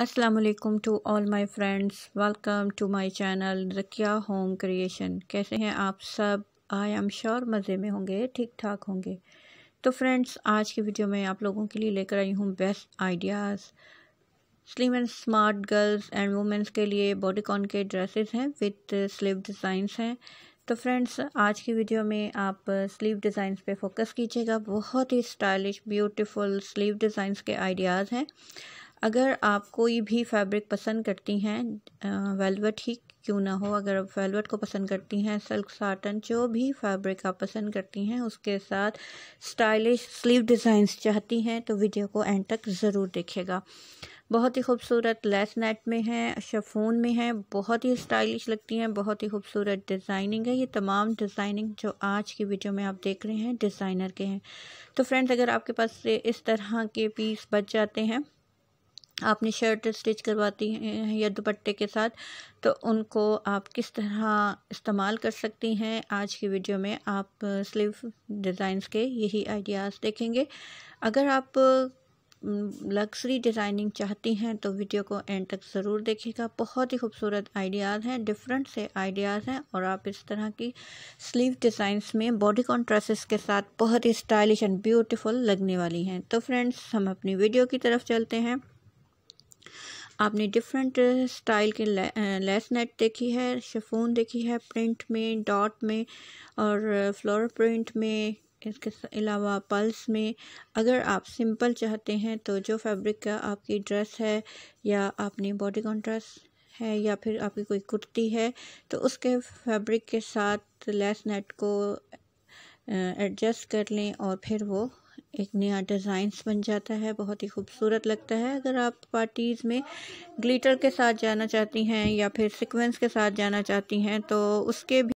Aslam to all my friends welcome to my channel Rakiya home creation कैसे हैं आप सब आई एम श्योर मज़े में होंगे ठीक ठाक होंगे तो फ्रेंड्स आज की वीडियो में आप लोगों के लिए लेकर आई हूँ best ideas slim and smart girls and womens के लिए बॉडीकॉन के ड्रेसेस हैं विथ स्लीव डिज़ाइंस हैं तो फ्रेंड्स आज की वीडियो में आप स्लीव डिज़ाइंस पे फोकस कीजिएगा बहुत ही स्टाइलिश ब्यूटीफुल स्लीव डिज़ाइंस के आइडियाज़ हैं अगर आप कोई भी फैब्रिक पसंद करती हैं वेलवेट ही क्यों ना हो अगर आप वेलवेट को पसंद करती हैं सिल्क साटन जो भी फैब्रिक आप पसंद करती हैं उसके साथ स्टाइलिश स्लीव डिज़ाइंस चाहती हैं तो वीडियो को एंड तक ज़रूर देखेगा बहुत ही खूबसूरत लेस नेट में है शफून में है बहुत ही स्टाइलिश लगती हैं बहुत ही खूबसूरत डिज़ाइनिंग है ये तमाम डिज़ाइनिंग जो आज की वीडियो में आप देख रहे हैं डिज़ाइनर के हैं तो फ्रेंड्स अगर आपके पास इस तरह के पीस बच जाते हैं आपने शर्ट स्टिच करवाती हैं या दुपट्टे के साथ तो उनको आप किस तरह इस्तेमाल कर सकती हैं आज की वीडियो में आप स्लीव डिज़ाइंस के यही आइडियाज़ देखेंगे अगर आप लग्जरी डिज़ाइनिंग चाहती हैं तो वीडियो को एंड तक ज़रूर देखिएगा बहुत ही खूबसूरत आइडियाज़ हैं डिफरेंट से आइडियाज़ हैं और आप इस तरह की स्लीव डिज़ाइंस में बॉडी कॉन्ट्रासेस के साथ बहुत ही स्टाइलिश एंड ब्यूटीफुल लगने वाली हैं तो फ्रेंड्स हम अपनी वीडियो की तरफ चलते हैं आपने डिफरेंट स्टाइल के लेस नेट देखी है शेफोन देखी है प्रिंट में डॉट में और फ्लोर प्रिंट में इसके अलावा पल्स में अगर आप सिंपल चाहते हैं तो जो फैब्रिक का आपकी ड्रेस है या आपने बॉडी ड्रेस है या फिर आपकी कोई कुर्ती है तो उसके फैब्रिक के साथ लेस नेट को एडजस्ट कर लें और फिर वो एक नया डिज़ाइंस बन जाता है बहुत ही खूबसूरत लगता है अगर आप पार्टीज़ में ग्लिटर के साथ जाना चाहती हैं या फिर सिक्वेंस के साथ जाना चाहती हैं तो उसके भी